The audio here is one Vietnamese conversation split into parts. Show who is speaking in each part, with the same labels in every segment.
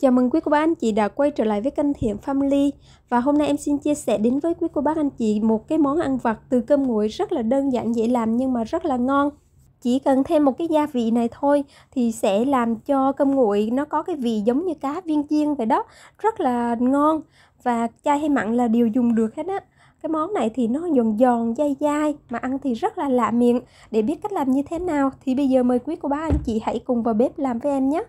Speaker 1: Chào mừng quý cô bác anh chị đã quay trở lại với kênh Thiện Family Và hôm nay em xin chia sẻ đến với quý cô bác anh chị một cái món ăn vặt từ cơm nguội rất là đơn giản dễ làm nhưng mà rất là ngon Chỉ cần thêm một cái gia vị này thôi thì sẽ làm cho cơm nguội nó có cái vị giống như cá viên chiên vậy đó Rất là ngon và chai hay mặn là đều dùng được hết á cái món này thì nó giòn giòn dai dai mà ăn thì rất là lạ miệng để biết cách làm như thế nào thì bây giờ mời quý cô bác anh chị hãy cùng vào bếp làm với em nhé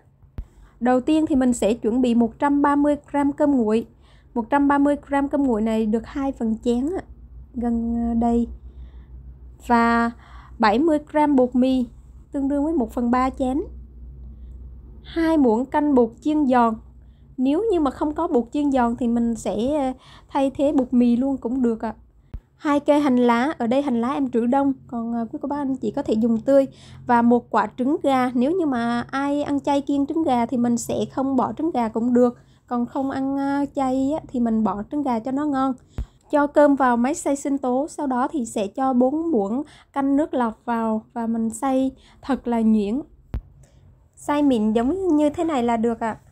Speaker 1: Đầu tiên thì mình sẽ chuẩn bị 130 g cơm nguội. 130 g cơm nguội này được 2 phần chén gần à, đây. Và 70 g bột mì tương đương với 1 phần 3 chén. 2 muỗng canh bột chiên giòn. Nếu như mà không có bột chiên giòn thì mình sẽ à, thay thế bột mì luôn cũng được ạ. À hai cây hành lá ở đây hành lá em trữ đông còn à, quý cô bác anh chị có thể dùng tươi và một quả trứng gà nếu như mà ai ăn chay kiêng trứng gà thì mình sẽ không bỏ trứng gà cũng được còn không ăn à, chay thì mình bỏ trứng gà cho nó ngon cho cơm vào máy xay sinh tố sau đó thì sẽ cho bốn muỗng canh nước lọc vào và mình xay thật là nhuyễn xay mịn giống như thế này là được ạ à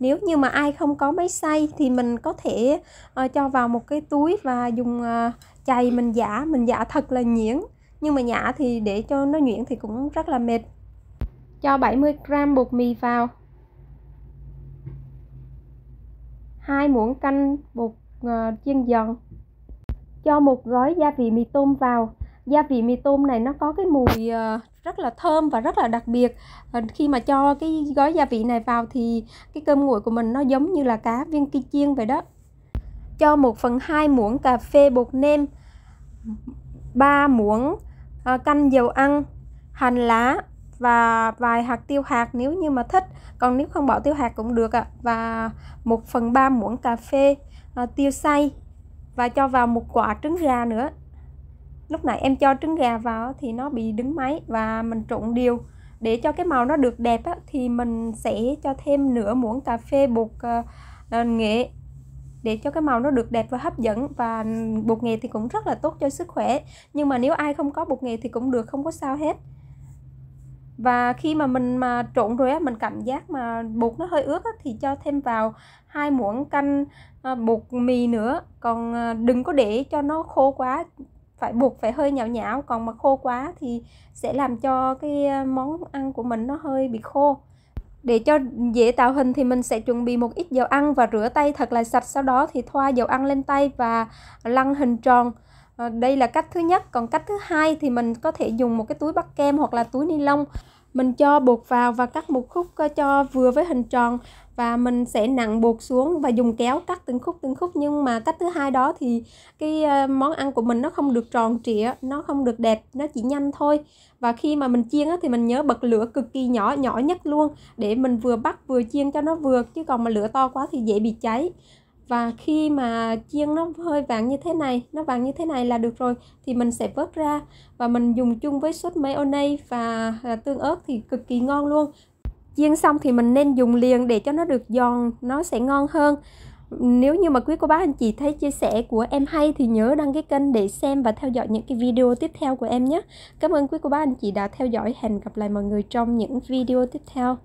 Speaker 1: nếu như mà ai không có máy xay thì mình có thể uh, cho vào một cái túi và dùng uh, chày mình giả mình giả thật là nhuyễn nhưng mà nhả thì để cho nó nhuyễn thì cũng rất là mệt cho 70g bột mì vào hai muỗng canh bột uh, chiên giòn cho một gói gia vị mì tôm vào gia vị mì tôm này nó có cái mùi ờ, rất là thơm và rất là đặc biệt ờ, khi mà cho cái gói gia vị này vào thì cái cơm nguội của mình nó giống như là cá viên kia chiên vậy đó cho 1 phần 2 muỗng cà phê bột nêm 3 muỗng ờ, canh dầu ăn hành lá và vài hạt tiêu hạt nếu như mà thích còn nếu không bỏ tiêu hạt cũng được ạ và 1 phần 3 muỗng cà phê tiêu xay và cho vào một quả trứng gà nữa lúc nãy em cho trứng gà vào thì nó bị đứng máy và mình trộn đều để cho cái màu nó được đẹp á, thì mình sẽ cho thêm nửa muỗng cà phê bột uh, nghệ để cho cái màu nó được đẹp và hấp dẫn và bột nghệ thì cũng rất là tốt cho sức khỏe nhưng mà nếu ai không có bột nghệ thì cũng được không có sao hết và khi mà mình mà trộn rồi á mình cảm giác mà bột nó hơi ướt á, thì cho thêm vào hai muỗng canh ờ, bột mì nữa còn đừng có để cho nó khô quá phải buộc phải hơi nhão nhão còn mà khô quá thì sẽ làm cho cái ờ, món ăn của mình nó hơi bị khô để cho dễ tạo hình thì mình sẽ chuẩn bị một ít dầu ăn và rửa tay thật là sạch sau đó thì thoa dầu ăn lên tay và lăn hình tròn ờ, đây là cách thứ nhất còn cách thứ hai thì mình có thể dùng một cái túi bắt kem hoặc là túi ni lông mình cho bột vào và cắt một khúc ờ, cho vừa với hình tròn và mình sẽ nặng bột xuống và dùng kéo cắt từng khúc từng khúc nhưng mà cách thứ hai đó thì cái ờ, món ăn của mình nó không được tròn trịa nó không được đẹp nó chỉ nhanh thôi và khi mà mình chiên á, thì mình nhớ bật lửa cực kỳ nhỏ nhỏ nhất luôn để mình vừa bắt vừa chiên cho nó vừa chứ còn mà lửa to quá thì dễ bị cháy và khi mà chiên nó hơi vàng như thế này nó vàng như thế này là được rồi thì mình sẽ vớt ra và mình dùng chung với sốt mayonnaise và à, tương ớt thì cực kỳ ngon luôn chiên xong thì mình nên dùng liền để cho nó được giòn nó sẽ ngon hơn nếu như mà quý cô bác anh chị thấy chia sẻ của em hay thì nhớ đăng ký kênh để xem và theo dõi những cái video tiếp theo của em nhé. Cảm ơn quý cô bác anh chị đã theo dõi. Hẹn gặp lại mọi người trong những video tiếp theo.